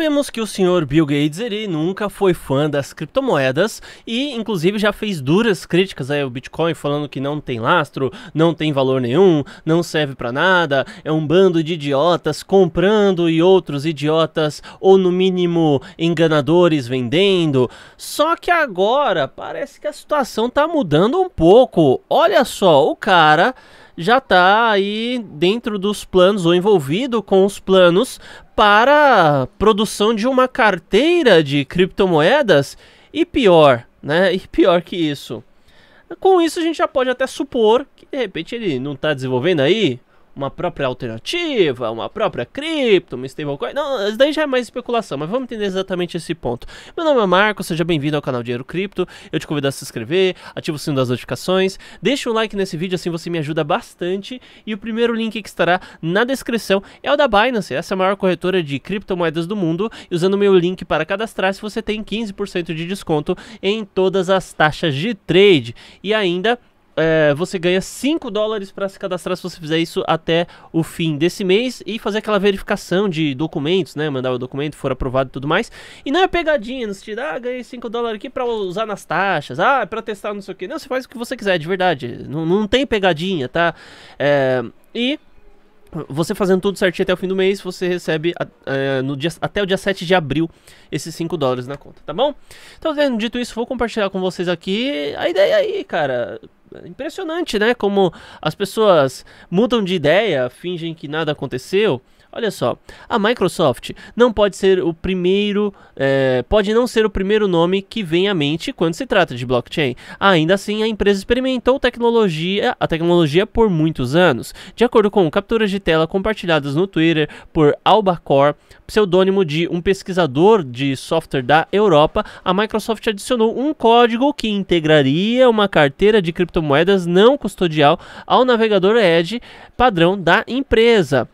Sabemos que o senhor Bill Gates ele nunca foi fã das criptomoedas e inclusive já fez duras críticas ao Bitcoin falando que não tem lastro, não tem valor nenhum, não serve para nada, é um bando de idiotas comprando e outros idiotas ou no mínimo enganadores vendendo. Só que agora parece que a situação tá mudando um pouco. Olha só, o cara já está aí dentro dos planos ou envolvido com os planos para produção de uma carteira de criptomoedas e pior, né? E pior que isso. Com isso a gente já pode até supor que de repente ele não está desenvolvendo aí uma própria alternativa, uma própria cripto, uma stablecoin. Não, isso daí já é mais especulação, mas vamos entender exatamente esse ponto. Meu nome é Marco, seja bem-vindo ao canal Dinheiro Cripto. Eu te convido a se inscrever, ativa o sino das notificações, deixa um like nesse vídeo, assim você me ajuda bastante. E o primeiro link que estará na descrição é o da Binance, essa é a maior corretora de criptomoedas do mundo. E usando o meu link para cadastrar-se, você tem 15% de desconto em todas as taxas de trade. E ainda é, você ganha 5 dólares para se cadastrar se você fizer isso até o fim desse mês e fazer aquela verificação de documentos, né? Mandar o documento, for aprovado e tudo mais. E não é pegadinha, não se tira, ah, ganhei 5 dólares aqui para usar nas taxas, ah, é pra testar não sei o que. Não, você faz o que você quiser, de verdade. Não, não tem pegadinha, tá? É, e você fazendo tudo certinho até o fim do mês, você recebe uh, no dia, até o dia 7 de abril esses 5 dólares na conta, tá bom? Então, dito isso, vou compartilhar com vocês aqui a ideia aí, cara. Impressionante, né? Como as pessoas mudam de ideia, fingem que nada aconteceu. Olha só, a Microsoft não pode ser o primeiro, é, pode não ser o primeiro nome que vem à mente quando se trata de blockchain. Ainda assim, a empresa experimentou tecnologia, a tecnologia por muitos anos. De acordo com capturas de tela compartilhadas no Twitter por Albacore, pseudônimo de um pesquisador de software da Europa, a Microsoft adicionou um código que integraria uma carteira de criptomoedas não custodial ao navegador Edge padrão da empresa.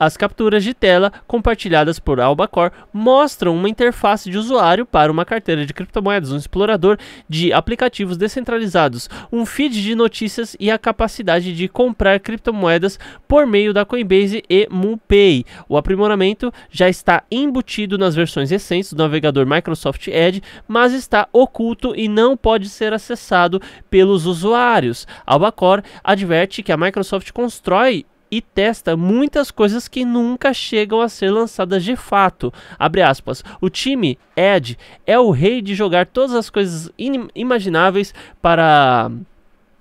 As capturas de tela compartilhadas por Albacore mostram uma interface de usuário para uma carteira de criptomoedas, um explorador de aplicativos descentralizados, um feed de notícias e a capacidade de comprar criptomoedas por meio da Coinbase e MuPay. O aprimoramento já está embutido nas versões recentes do navegador Microsoft Edge, mas está oculto e não pode ser acessado pelos usuários. Albacore adverte que a Microsoft constrói e testa muitas coisas que nunca chegam a ser lançadas de fato. Abre aspas. O time Ed é o rei de jogar todas as coisas imagináveis para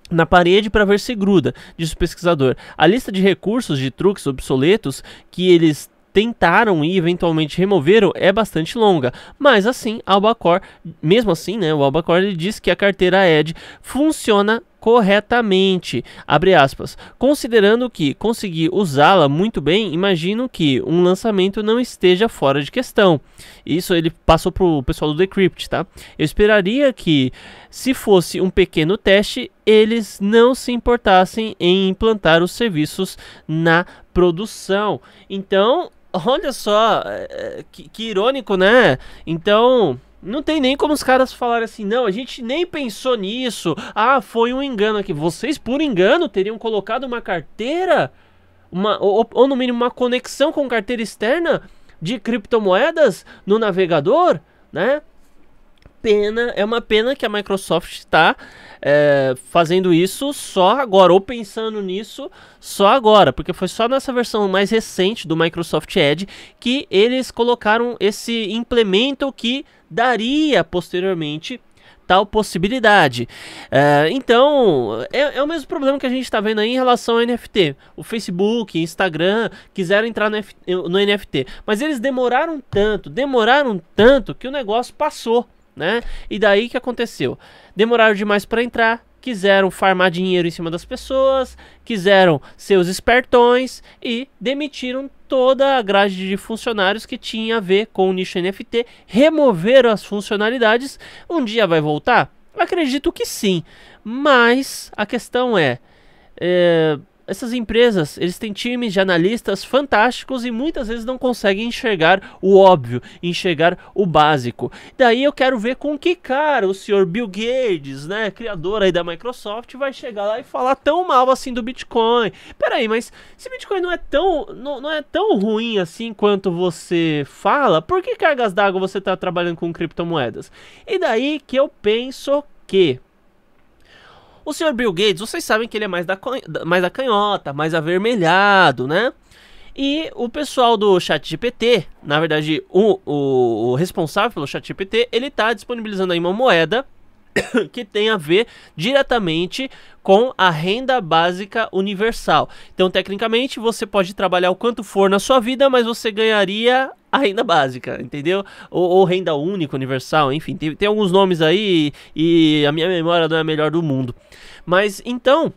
na parede para ver se gruda, diz o pesquisador. A lista de recursos de truques obsoletos que eles tentaram e eventualmente removeram é bastante longa, mas assim, Albacore, mesmo assim, né, o Albacore ele diz que a carteira Ed funciona corretamente. Abre aspas. Considerando que consegui usá-la muito bem, imagino que um lançamento não esteja fora de questão. Isso ele passou pro pessoal do Decrypt, tá? Eu esperaria que, se fosse um pequeno teste, eles não se importassem em implantar os serviços na produção. Então, olha só, eh, eh, que, que irônico, né? Então, não tem nem como os caras falarem assim, não, a gente nem pensou nisso. Ah, foi um engano aqui. Vocês, por engano, teriam colocado uma carteira, uma, ou, ou no mínimo uma conexão com carteira externa de criptomoedas no navegador, né? Pena, é uma pena que a Microsoft está é, fazendo isso só agora, ou pensando nisso só agora, porque foi só nessa versão mais recente do Microsoft Edge que eles colocaram esse implemento que daria posteriormente tal possibilidade. É, então, é, é, o mesmo problema que a gente está vendo aí em relação ao NFT. O Facebook, Instagram quiseram entrar no, F, no, NFT, mas eles demoraram tanto, demoraram tanto que o negócio passou. Né? E daí que aconteceu? Demoraram demais para entrar, quiseram farmar dinheiro em cima das pessoas, quiseram seus espertões e demitiram toda a grade de funcionários que tinha a ver com o nicho NFT, removeram as funcionalidades. Um dia vai voltar? Acredito que sim, mas a questão é, é essas empresas, eles têm times de analistas fantásticos e muitas vezes não conseguem enxergar o óbvio, enxergar o básico. Daí eu quero ver com que cara o senhor Bill Gates, né, criador aí da Microsoft, vai chegar lá e falar tão mal assim do Bitcoin. Peraí, mas se Bitcoin não é tão, não, não é tão ruim assim quanto você fala, por que cargas d'água você está trabalhando com criptomoedas? E daí que eu penso que o senhor Bill Gates, vocês sabem que ele é mais da, mais da canhota, mais avermelhado, né? E o pessoal do chat GPT, na verdade, o, o, o responsável pelo chat GPT, ele está disponibilizando aí uma moeda que tem a ver diretamente com a renda básica universal. Então, tecnicamente, você pode trabalhar o quanto for na sua vida, mas você ganharia a renda básica, entendeu? Ou, ou renda única universal, enfim, tem, tem alguns nomes aí e a minha memória não é a melhor do mundo. Mas então.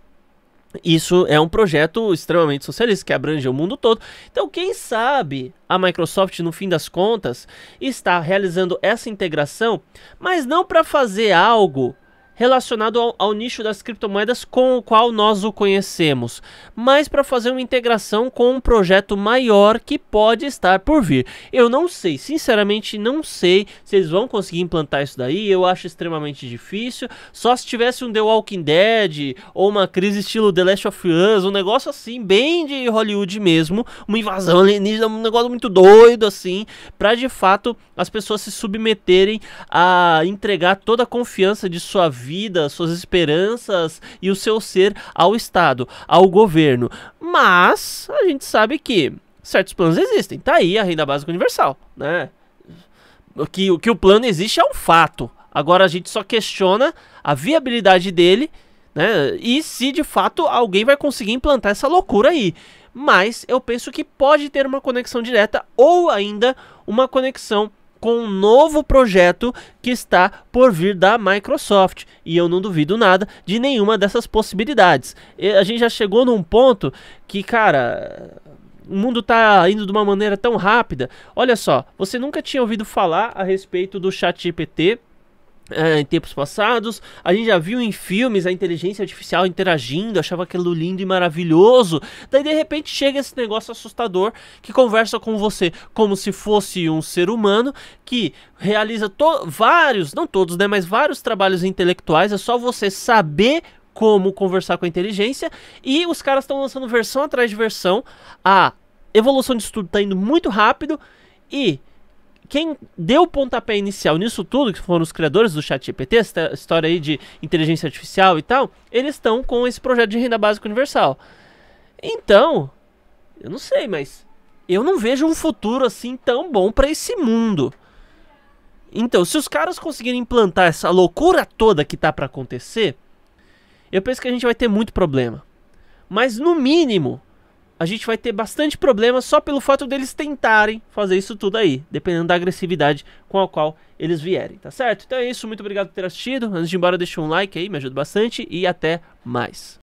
Isso é um projeto extremamente socialista que abrange o mundo todo. Então, quem sabe a Microsoft, no fim das contas, está realizando essa integração, mas não para fazer algo relacionado ao, ao nicho das criptomoedas com o qual nós o conhecemos, mas para fazer uma integração com um projeto maior que pode estar por vir. Eu não sei, sinceramente não sei se eles vão conseguir implantar isso daí, eu acho extremamente difícil, só se tivesse um The Walking Dead ou uma crise estilo The Last of Us, um negócio assim bem de Hollywood mesmo, uma invasão alienígena, um negócio muito doido assim, para de fato as pessoas se submeterem a entregar toda a confiança de sua vida vida, suas esperanças e o seu ser ao Estado, ao governo. Mas a gente sabe que certos planos existem. Tá aí a renda básica universal, né? Que, que o plano existe é um fato. Agora a gente só questiona a viabilidade dele, né? E se de fato alguém vai conseguir implantar essa loucura aí. Mas eu penso que pode ter uma conexão direta ou ainda uma conexão com um novo projeto que está por vir da Microsoft. E eu não duvido nada de nenhuma dessas possibilidades. E a gente já chegou num ponto que, cara, o mundo está indo de uma maneira tão rápida. Olha só, você nunca tinha ouvido falar a respeito do Chat GPT é, em tempos passados. A gente já viu em filmes a inteligência artificial interagindo, achava aquilo lindo e maravilhoso. Daí de repente chega esse negócio assustador que conversa com você como se fosse um ser humano que realiza vários, não todos, né, mas vários trabalhos intelectuais. É só você saber como conversar com a inteligência e os caras estão lançando versão atrás de versão. A evolução disso tudo está indo muito rápido e quem deu o pontapé inicial nisso tudo, que foram os criadores do ChatGPT, essa história aí de inteligência artificial e tal, eles estão com esse projeto de renda básica universal. Então, eu não sei, mas eu não vejo um futuro assim tão bom para esse mundo. Então, se os caras conseguirem implantar essa loucura toda que tá para acontecer, eu penso que a gente vai ter muito problema. Mas no mínimo, a gente vai ter bastante problema só pelo fato deles tentarem fazer isso tudo aí, dependendo da agressividade com a qual eles vierem, tá certo? Então é isso, muito obrigado por ter assistido. Antes de ir embora, deixa um like aí, me ajuda bastante e até mais.